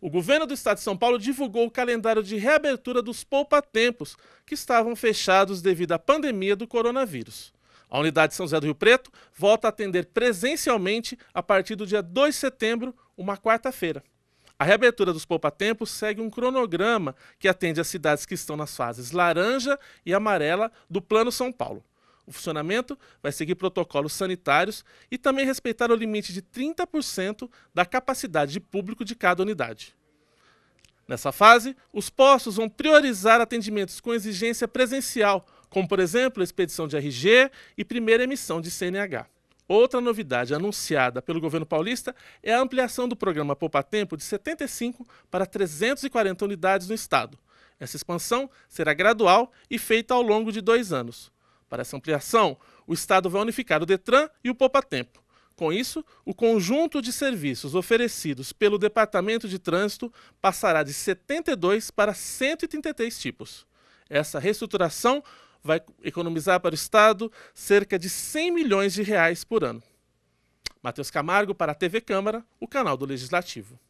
o governo do estado de São Paulo divulgou o calendário de reabertura dos poupatempos que estavam fechados devido à pandemia do coronavírus. A unidade São José do Rio Preto volta a atender presencialmente a partir do dia 2 de setembro, uma quarta-feira. A reabertura dos poupatempos segue um cronograma que atende às cidades que estão nas fases laranja e amarela do Plano São Paulo. O funcionamento vai seguir protocolos sanitários e também respeitar o limite de 30% da capacidade de público de cada unidade. Nessa fase, os postos vão priorizar atendimentos com exigência presencial, como, por exemplo, a expedição de RG e primeira emissão de CNH. Outra novidade anunciada pelo governo paulista é a ampliação do programa Poupa Tempo de 75 para 340 unidades no estado. Essa expansão será gradual e feita ao longo de dois anos. Para essa ampliação, o Estado vai unificar o Detran e o Poupa Tempo. Com isso, o conjunto de serviços oferecidos pelo Departamento de Trânsito passará de 72 para 133 tipos. Essa reestruturação vai economizar para o Estado cerca de 100 milhões de reais por ano. Matheus Camargo para a TV Câmara, o canal do Legislativo.